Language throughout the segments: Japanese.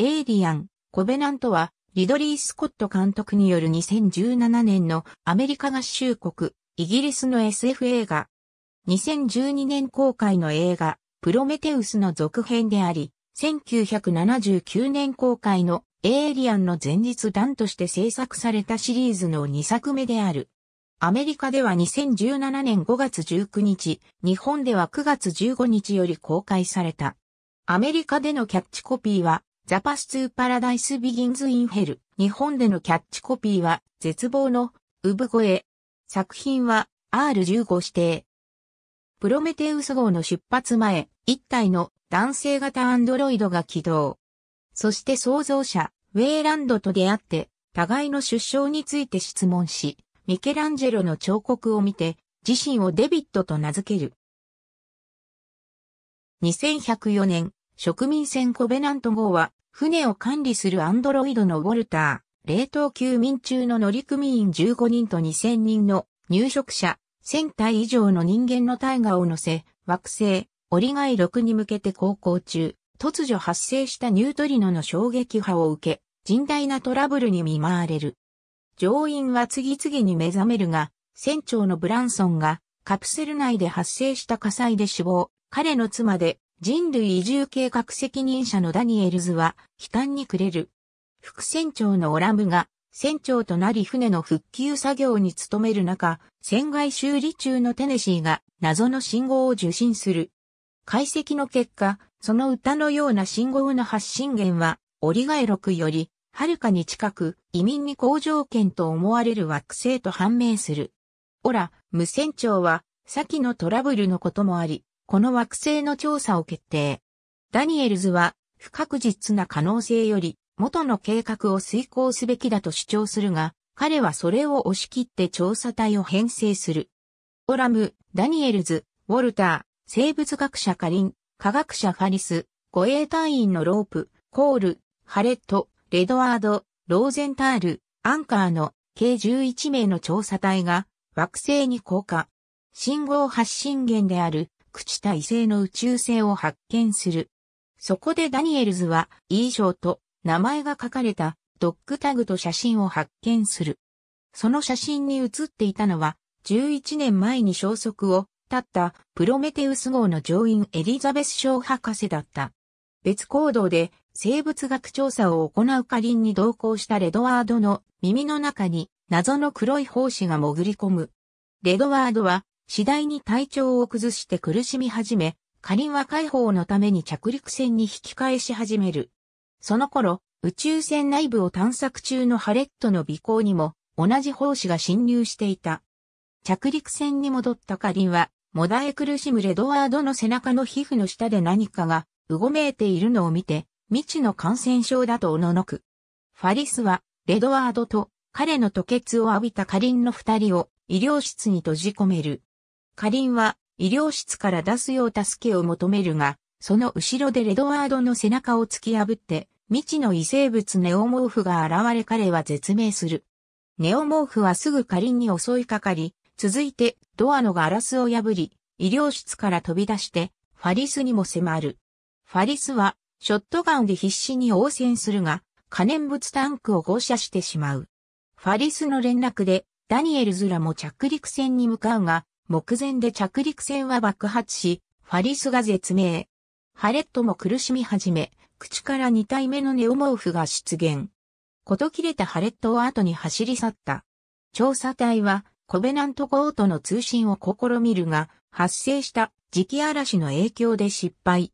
エイリアン、コベナントは、リドリー・スコット監督による2017年のアメリカ合衆国、イギリスの SF 映画。2012年公開の映画、プロメテウスの続編であり、1979年公開のエイリアンの前日弾として制作されたシリーズの2作目である。アメリカでは2017年5月19日、日本では9月15日より公開された。アメリカでのキャッチコピーは、ザパスツーパラダイスビギンズインヘル。日本でのキャッチコピーは、絶望の、産声。作品は、R15 指定。プロメテウス号の出発前、一体の男性型アンドロイドが起動。そして創造者、ウェイランドと出会って、互いの出生について質問し、ミケランジェロの彫刻を見て、自身をデビットと名付ける。2104年、植民船コベナント号は、船を管理するアンドロイドのウォルター、冷凍休眠中の乗組員15人と2000人の入植者、1000体以上の人間の大河を乗せ、惑星、オリガイ6に向けて航行中、突如発生したニュートリノの衝撃波を受け、甚大なトラブルに見舞われる。乗員は次々に目覚めるが、船長のブランソンがカプセル内で発生した火災で死亡、彼の妻で人類移住計画責任者のダニエルズは、悲嘆に暮れる。副船長のオラムが、船長となり船の復旧作業に努める中、船外修理中のテネシーが謎の信号を受信する。解析の結果、その歌のような信号の発信源は、リガエロクより、はるかに近く、移民に好条件と思われる惑星と判明する。オラ、無船長は、先のトラブルのこともあり、この惑星の調査を決定。ダニエルズは、不確実な可能性より、元の計画を遂行すべきだと主張するが、彼はそれを押し切って調査隊を編成する。オラム、ダニエルズ、ウォルター、生物学者カリン、科学者ファリス、護衛隊員のロープ、コール、ハレット、レドワード、ローゼンタール、アンカーの計11名の調査隊が惑星に降下。信号発信源である朽ちた異星の宇宙性を発見する。そこでダニエルズは、E 賞と名前が書かれたドッグタグと写真を発見する。その写真に写っていたのは、11年前に消息を絶ったプロメテウス号の乗員エリザベス賞博士だった。別行動で生物学調査を行う下輪に同行したレドワードの耳の中に謎の黒い胞子が潜り込む。レドワードは次第に体調を崩して苦しみ始め、カリンは解放のために着陸船に引き返し始める。その頃、宇宙船内部を探索中のハレットの尾行にも同じ胞子が侵入していた。着陸船に戻ったカリンは、もだえ苦しむレドワードの背中の皮膚の下で何かがうごめいているのを見て、未知の感染症だとおののく。ファリスは、レドワードと彼の吐血を浴びたカリンの二人を医療室に閉じ込める。カリンは医療室から出すよう助けを求めるが、その後ろでレドワードの背中を突き破って、未知の異生物ネオモーフが現れ彼は絶命する。ネオモーフはすぐカリンに襲いかかり、続いてドアのガラスを破り、医療室から飛び出して、ファリスにも迫る。ファリスは、ショットガンで必死に応戦するが、可燃物タンクを放射してしまう。ファリスの連絡で、ダニエルズらも着陸船に向かうが、目前で着陸船は爆発し、ファリスが絶命。ハレットも苦しみ始め、口から2体目のネオモーフが出現。こと切れたハレットを後に走り去った。調査隊は、コベナント号との通信を試みるが、発生した磁気嵐の影響で失敗。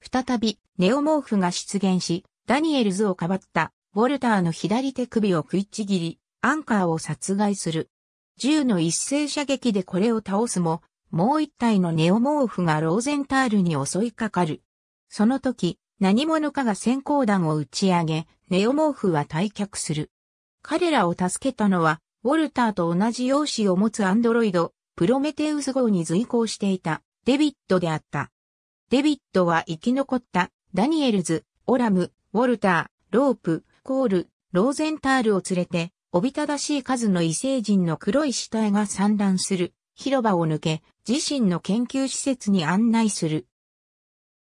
再び、ネオモーフが出現し、ダニエルズをかばった、ウォルターの左手首を食いちぎり、アンカーを殺害する。銃の一斉射撃でこれを倒すも、もう一体のネオモーフがローゼンタールに襲いかかる。その時、何者かが閃光弾を打ち上げ、ネオモーフは退却する。彼らを助けたのは、ウォルターと同じ容姿を持つアンドロイド、プロメテウス号に随行していた、デビットであった。デビットは生き残った、ダニエルズ、オラム、ウォルター、ロープ、コール、ローゼンタールを連れて、おびただしい数の異星人の黒い死体が散乱する広場を抜け、自身の研究施設に案内する。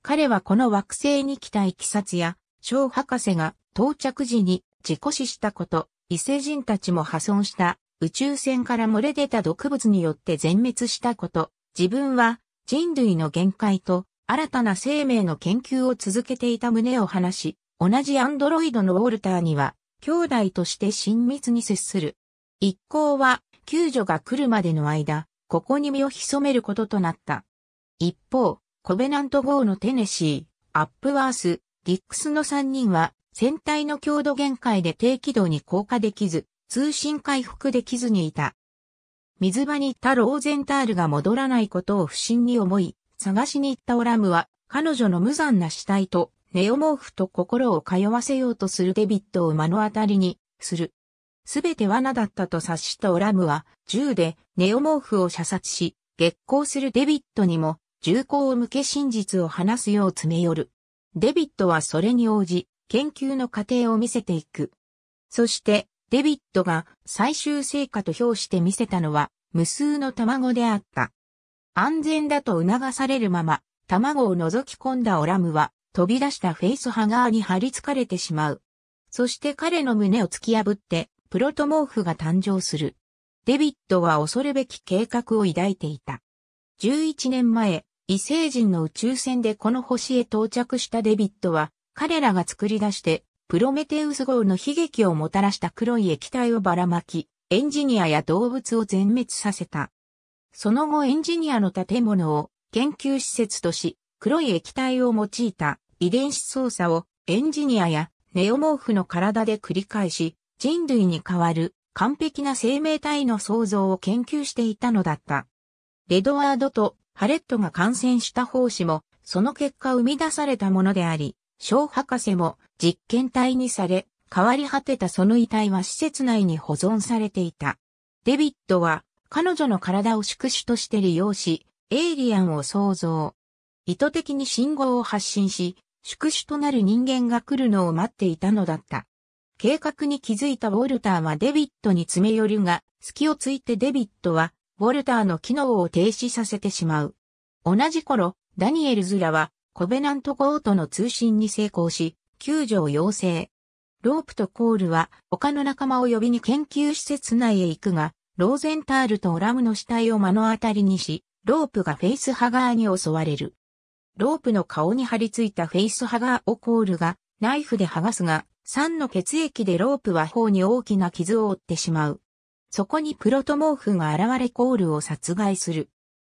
彼はこの惑星に来たいき札や、小博士が到着時に事故死したこと、異星人たちも破損した宇宙船から漏れ出た毒物によって全滅したこと、自分は人類の限界と新たな生命の研究を続けていた旨を話し、同じアンドロイドのウォルターには兄弟として親密に接する。一行は、救助が来るまでの間、ここに身を潜めることとなった。一方、コベナント号のテネシー、アップワース、ディックスの三人は、船体の強度限界で低軌道に降下できず、通信回復できずにいた。水場に行ったローゼンタールが戻らないことを不審に思い、探しに行ったオラムは、彼女の無残な死体とネオモーフと心を通わせようとするデビットを目の当たりにする。すべて罠だったと察したオラムは、銃でネオモーフを射殺し、激光するデビットにも、銃口を向け真実を話すよう詰め寄る。デビットはそれに応じ、研究の過程を見せていく。そして、デビットが最終成果と評して見せたのは、無数の卵であった。安全だと促されるまま、卵を覗き込んだオラムは、飛び出したフェイスハガーに張り付かれてしまう。そして彼の胸を突き破って、プロトモーフが誕生する。デビッドは恐るべき計画を抱いていた。11年前、異星人の宇宙船でこの星へ到着したデビッドは、彼らが作り出して、プロメテウス号の悲劇をもたらした黒い液体をばらまき、エンジニアや動物を全滅させた。その後エンジニアの建物を研究施設とし、黒い液体を用いた遺伝子操作をエンジニアやネオモーフの体で繰り返し、人類に代わる完璧な生命体の創造を研究していたのだった。レドワードとハレットが感染した胞子も、その結果生み出されたものであり、小博士も実験体にされ、変わり果てたその遺体は施設内に保存されていた。デビッドは彼女の体を宿主として利用し、エイリアンを創造。意図的に信号を発信し、宿主となる人間が来るのを待っていたのだった。計画に気づいたウォルターはデビットに詰め寄るが、隙をついてデビットは、ウォルターの機能を停止させてしまう。同じ頃、ダニエルズらは、コベナントートの通信に成功し、救助を要請。ロープとコールは、他の仲間を呼びに研究施設内へ行くが、ローゼンタールとオラムの死体を目の当たりにし、ロープがフェイスハガーに襲われる。ロープの顔に張り付いたフェイスハガーをコールがナイフで剥がすが、酸の血液でロープは頬に大きな傷を負ってしまう。そこにプロトモーフが現れコールを殺害する。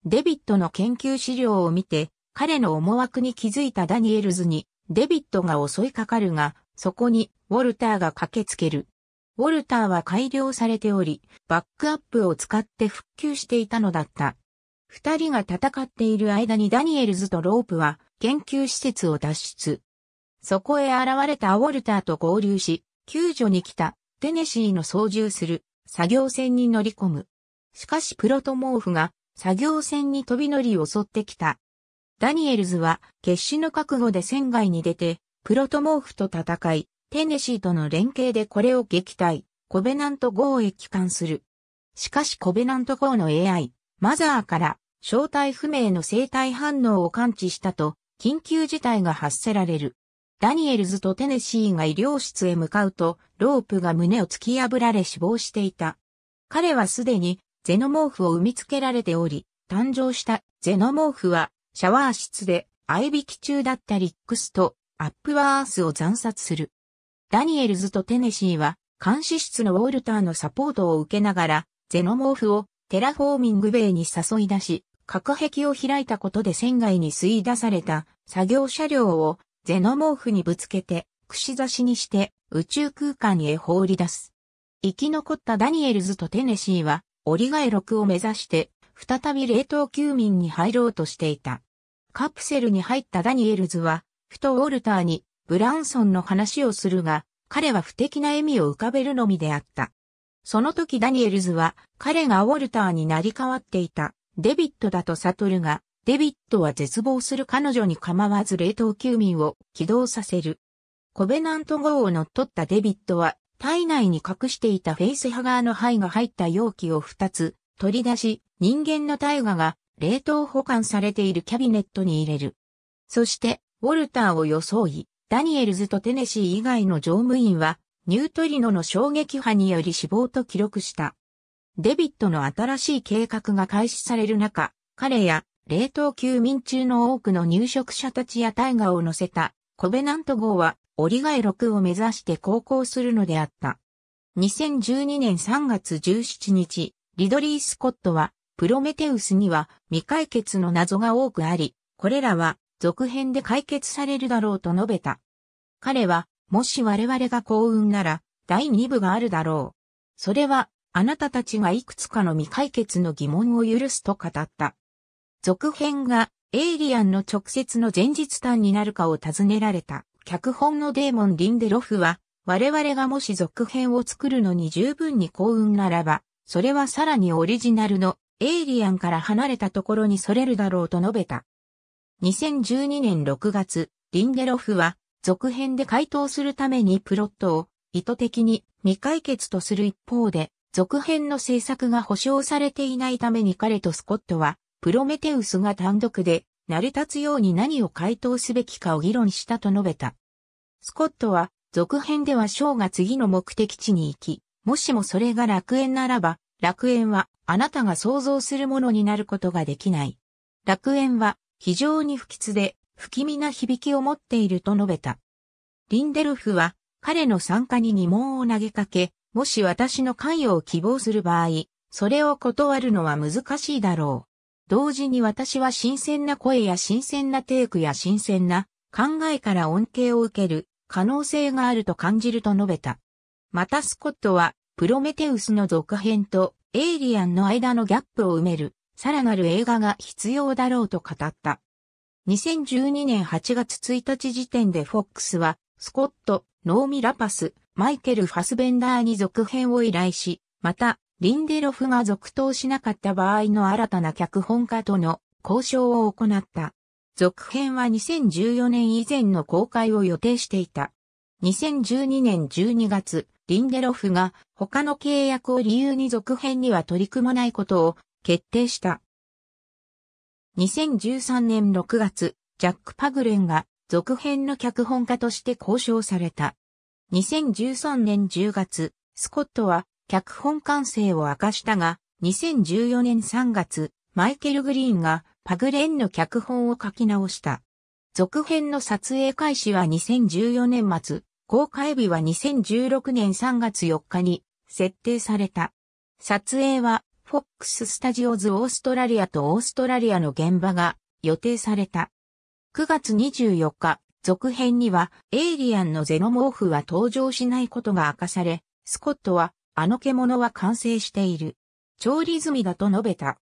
デビットの研究資料を見て、彼の思惑に気づいたダニエルズに、デビットが襲いかかるが、そこに、ウォルターが駆けつける。ウォルターは改良されており、バックアップを使って復旧していたのだった。二人が戦っている間にダニエルズとロープは研究施設を脱出。そこへ現れたウォルターと合流し、救助に来たテネシーの操縦する作業船に乗り込む。しかしプロトモーフが作業船に飛び乗り襲ってきた。ダニエルズは決死の覚悟で船外に出て、プロトモーフと戦い、テネシーとの連携でこれを撃退、コベナント号へ帰還する。しかしコベナント号の AI、マザーから正体不明の生体反応を感知したと、緊急事態が発せられる。ダニエルズとテネシーが医療室へ向かうと、ロープが胸を突き破られ死亡していた。彼はすでに、ゼノモーフを産みつけられており、誕生したゼノモーフは、シャワー室で、合いき中だったリックスと、アップワースを惨殺する。ダニエルズとテネシーは、監視室のウォルターのサポートを受けながら、ゼノモーフをテラフォーミングベイに誘い出し、隔壁を開いたことで船外に吸い出された作業車両をゼノモーフにぶつけて串刺しにして宇宙空間へ放り出す。生き残ったダニエルズとテネシーは折り返6を目指して再び冷凍休眠に入ろうとしていた。カプセルに入ったダニエルズはふとウォルターにブランソンの話をするが彼は不敵な笑みを浮かべるのみであった。その時ダニエルズは彼がウォルターになり変わっていたデビットだと悟るが、デビットは絶望する彼女に構わず冷凍休眠を起動させる。コベナント号を乗っ取ったデビットは、体内に隠していたフェイスハガーの灰が入った容器を二つ取り出し、人間の大河が冷凍保管されているキャビネットに入れる。そして、ウォルターを装い、ダニエルズとテネシー以外の乗務員は、ニュートリノの衝撃波により死亡と記録した。デビットの新しい計画が開始される中、彼や冷凍休眠中の多くの入植者たちや大河を乗せたコベナント号はオリガエ6を目指して航行するのであった。2012年3月17日、リドリー・スコットはプロメテウスには未解決の謎が多くあり、これらは続編で解決されるだろうと述べた。彼は、もし我々が幸運なら、第2部があるだろう。それは、あなたたちがいくつかの未解決の疑問を許すと語った。続編がエイリアンの直接の前日譚になるかを尋ねられた。脚本のデーモン・リンデロフは、我々がもし続編を作るのに十分に幸運ならば、それはさらにオリジナルのエイリアンから離れたところにそれるだろうと述べた。2012年6月、リンデロフは、続編で回答するためにプロットを意図的に未解決とする一方で、続編の制作が保証されていないために彼とスコットは、プロメテウスが単独で、成り立つように何を回答すべきかを議論したと述べた。スコットは、続編ではショーが次の目的地に行き、もしもそれが楽園ならば、楽園はあなたが想像するものになることができない。楽園は非常に不吉で不気味な響きを持っていると述べた。リンデルフは彼の参加に疑問を投げかけ、もし私の関与を希望する場合、それを断るのは難しいだろう。同時に私は新鮮な声や新鮮なテイクや新鮮な考えから恩恵を受ける可能性があると感じると述べた。またスコットはプロメテウスの続編とエイリアンの間のギャップを埋めるさらなる映画が必要だろうと語った。2012年8月1日時点でフォックスはスコット、ノーミラパス、マイケル・ファスベンダーに続編を依頼し、また、リンデロフが続投しなかった場合の新たな脚本家との交渉を行った。続編は2014年以前の公開を予定していた。2012年12月、リンデロフが他の契約を理由に続編には取り組まないことを決定した。2013年6月、ジャック・パグレンが続編の脚本家として交渉された。2013年10月、スコットは脚本完成を明かしたが、2014年3月、マイケル・グリーンがパグレンの脚本を書き直した。続編の撮影開始は2014年末、公開日は2016年3月4日に設定された。撮影は FOX スタジオズオーストラリアとオーストラリアの現場が予定された。9月24日、続編には、エイリアンのゼノモーフは登場しないことが明かされ、スコットは、あの獣は完成している。調理済みだと述べた。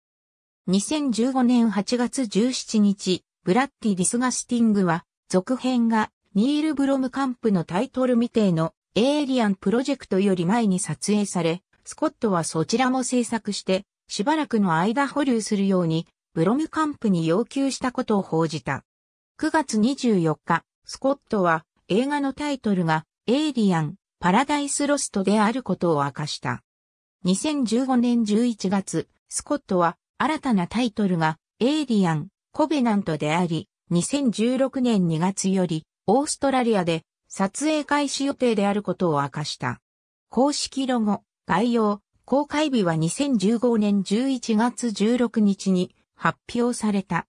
2015年8月17日、ブラッディ・ディスガスティングは、続編が、ニール・ブロムカンプのタイトル未定の、エイリアンプロジェクトより前に撮影され、スコットはそちらも制作して、しばらくの間保留するように、ブロムカンプに要求したことを報じた。9月24日、スコットは映画のタイトルがエイリアン、パラダイスロストであることを明かした。2015年11月、スコットは新たなタイトルがエイリアン、コベナントであり、2016年2月よりオーストラリアで撮影開始予定であることを明かした。公式ロゴ、概要、公開日は2015年11月16日に発表された。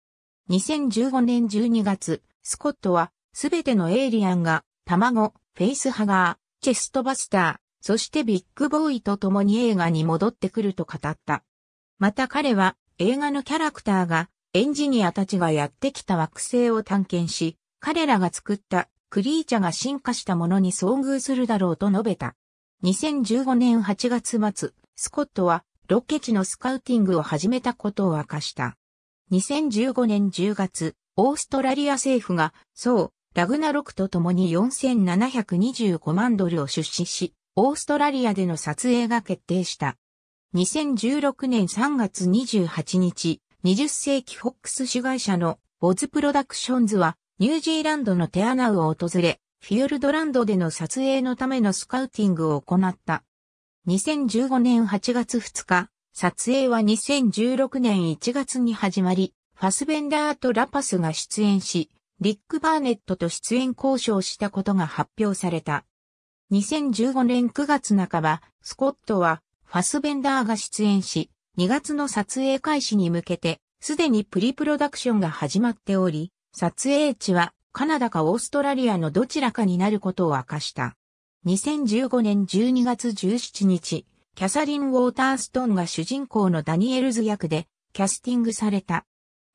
2015年12月、スコットはすべてのエイリアンが、卵、フェイスハガー、チェストバスター、そしてビッグボーイと共に映画に戻ってくると語った。また彼は、映画のキャラクターが、エンジニアたちがやってきた惑星を探検し、彼らが作ったクリーチャが進化したものに遭遇するだろうと述べた。2015年8月末、スコットはロケ地のスカウティングを始めたことを明かした。2015年10月、オーストラリア政府が、そう、ラグナロクと共に4725万ドルを出資し、オーストラリアでの撮影が決定した。2016年3月28日、20世紀フォックス主会社のボズプロダクションズは、ニュージーランドのテアナウを訪れ、フィヨルドランドでの撮影のためのスカウティングを行った。2015年8月2日、撮影は2016年1月に始まり、ファスベンダーとラパスが出演し、リック・バーネットと出演交渉したことが発表された。2015年9月半ば、スコットはファスベンダーが出演し、2月の撮影開始に向けて、すでにプリプロダクションが始まっており、撮影地はカナダかオーストラリアのどちらかになることを明かした。2015年12月17日、キャサリン・ウォーターストーンが主人公のダニエルズ役でキャスティングされた。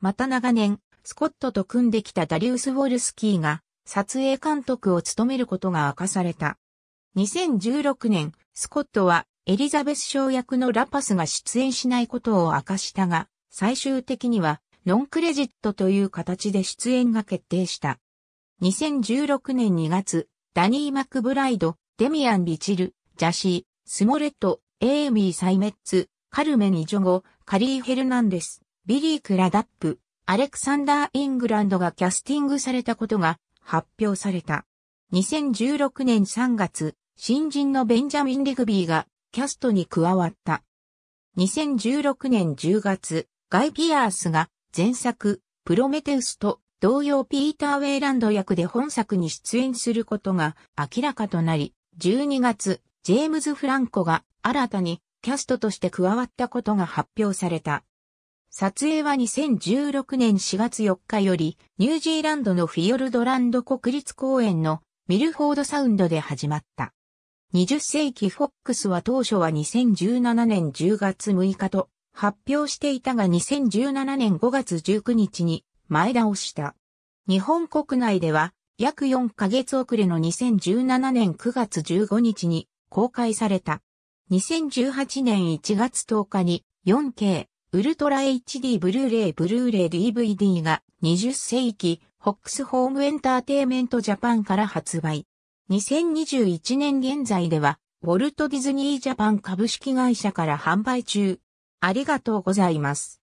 また長年、スコットと組んできたダリウス・ウォルスキーが撮影監督を務めることが明かされた。2016年、スコットはエリザベス賞役のラパスが出演しないことを明かしたが、最終的にはノンクレジットという形で出演が決定した。2016年2月、ダニー・マクブライド、デミアン・ビチル、ジャシー、スモレット、エイミー・サイメッツ、カルメン・イジョゴ、カリー・ヘルナンデス、ビリー・クラダップ、アレクサンダー・イングランドがキャスティングされたことが発表された。2016年3月、新人のベンジャミン・リグビーがキャストに加わった。2016年10月、ガイ・ピアースが前作、プロメテウスと同様ピーター・ウェイランド役で本作に出演することが明らかとなり、12月、ジェームズ・フランコが新たにキャストとして加わったことが発表された。撮影は2016年4月4日より、ニュージーランドのフィヨルドランド国立公園のミルフォードサウンドで始まった。20世紀フォックスは当初は2017年10月6日と発表していたが2017年5月19日に前倒した。日本国内では約4ヶ月遅れの2017年9月15日に公開された。2018年1月10日に 4K ウルトラ HD ブルーレイブルーレイ DVD が20世紀ホックスホームエンターテイメントジャパンから発売。2021年現在ではウォルト・ディズニー・ジャパン株式会社から販売中。ありがとうございます。